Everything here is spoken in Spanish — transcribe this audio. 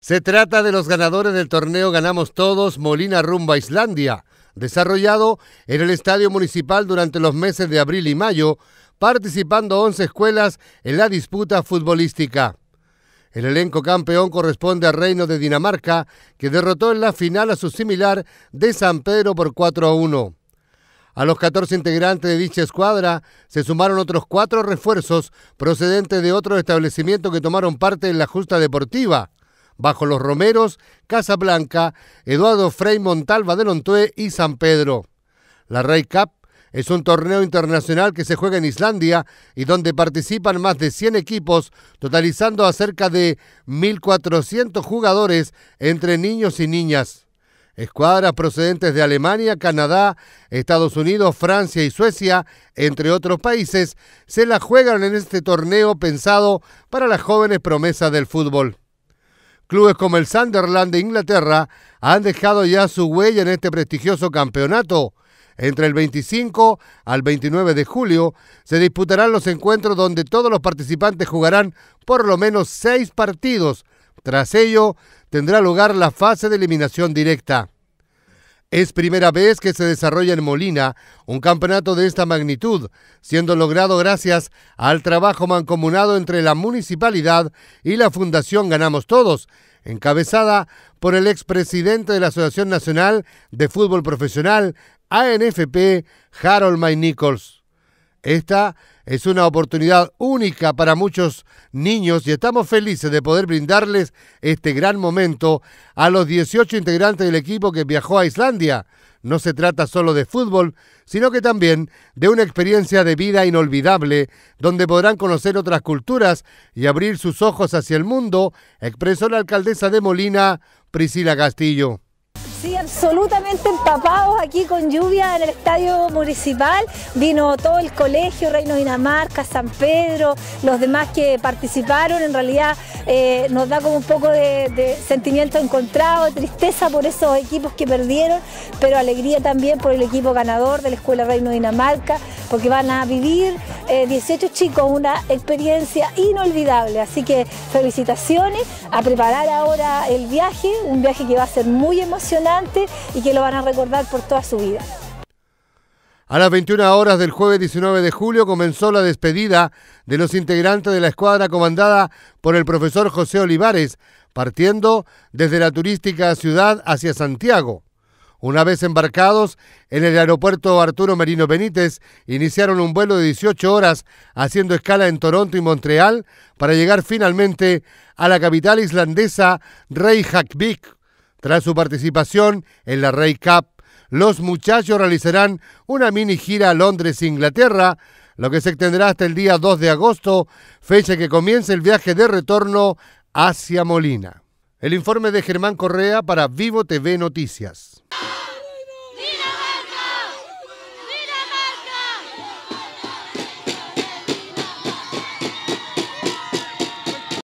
Se trata de los ganadores del torneo Ganamos Todos Molina Rumba Islandia, desarrollado en el Estadio Municipal durante los meses de abril y mayo, participando 11 escuelas en la disputa futbolística. El elenco campeón corresponde al Reino de Dinamarca, que derrotó en la final a su similar de San Pedro por 4 a 1. A los 14 integrantes de dicha escuadra se sumaron otros cuatro refuerzos procedentes de otros establecimientos que tomaron parte en la justa deportiva, bajo los Romeros, Casa Blanca, Eduardo Frei Montalva de Lontué y San Pedro. La Ray Cup es un torneo internacional que se juega en Islandia y donde participan más de 100 equipos, totalizando a cerca de 1.400 jugadores entre niños y niñas. Escuadras procedentes de Alemania, Canadá, Estados Unidos, Francia y Suecia, entre otros países, se la juegan en este torneo pensado para las jóvenes promesas del fútbol. Clubes como el Sunderland de Inglaterra han dejado ya su huella en este prestigioso campeonato. Entre el 25 al 29 de julio se disputarán los encuentros donde todos los participantes jugarán por lo menos seis partidos. Tras ello, tendrá lugar la fase de eliminación directa. Es primera vez que se desarrolla en Molina un campeonato de esta magnitud, siendo logrado gracias al trabajo mancomunado entre la municipalidad y la Fundación Ganamos Todos, encabezada por el expresidente de la Asociación Nacional de Fútbol Profesional, ANFP, Harold May Nichols. Esta es una oportunidad única para muchos niños y estamos felices de poder brindarles este gran momento a los 18 integrantes del equipo que viajó a Islandia. No se trata solo de fútbol, sino que también de una experiencia de vida inolvidable, donde podrán conocer otras culturas y abrir sus ojos hacia el mundo, expresó la alcaldesa de Molina, Priscila Castillo. Sí, absolutamente empapados aquí con lluvia en el estadio municipal. Vino todo el colegio, Reino Dinamarca, San Pedro, los demás que participaron. En realidad eh, nos da como un poco de, sentimiento encontrado, tristeza por esos equipos que perdieron, pero alegría también por el equipo ganador de la Escuela Reino Dinamarca porque van a vivir 18 eh, chicos una experiencia inolvidable. Así que felicitaciones a preparar ahora el viaje, un viaje que va a ser muy emocionante y que lo van a recordar por toda su vida. A las 21 horas del jueves 19 de julio comenzó la despedida de los integrantes de la escuadra comandada por el profesor José Olivares, partiendo desde la turística ciudad hacia Santiago. Una vez embarcados en el aeropuerto Arturo Merino Benítez, iniciaron un vuelo de 18 horas haciendo escala en Toronto y Montreal para llegar finalmente a la capital islandesa Reykjavik. Tras su participación en la Rey Cup, los muchachos realizarán una mini gira a Londres, Inglaterra, lo que se extenderá hasta el día 2 de agosto, fecha que comienza el viaje de retorno hacia Molina. El informe de Germán Correa para Vivo TV Noticias.